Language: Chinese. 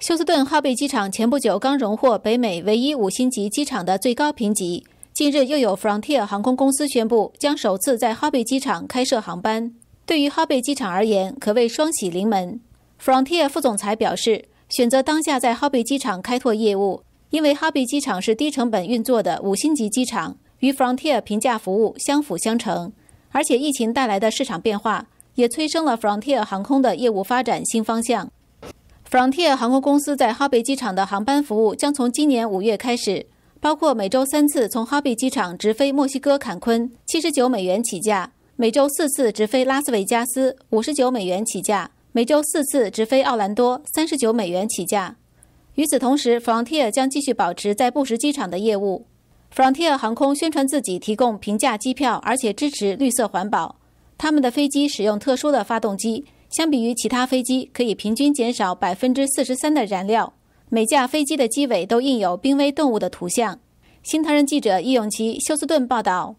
休斯顿哈贝机场前不久刚荣获北美唯一五星级机场的最高评级，近日又有 Frontier 航空公司宣布将首次在哈贝机场开设航班，对于哈贝机场而言可谓双喜临门。Frontier 副总裁表示，选择当下在哈贝机场开拓业务，因为哈贝机场是低成本运作的五星级机场，与 Frontier 平价服务相辅相成，而且疫情带来的市场变化也催生了 Frontier 航空的业务发展新方向。Frontier 航空公司在哈贝机场的航班服务将从今年五月开始，包括每周三次从哈贝机场直飞墨西哥坎昆，七十九美元起价；每周四次直飞拉斯维加斯，五十九美元起价；每周四次直飞奥兰多，三十九美元起价。与此同时，Frontier 将继续保持在布什机场的业务。Frontier 航空宣传自己提供平价机票，而且支持绿色环保，他们的飞机使用特殊的发动机。相比于其他飞机，可以平均减少百分之四十三的燃料。每架飞机的机尾都印有濒危动物的图像。《新唐人记者易永琪、休斯顿报道》。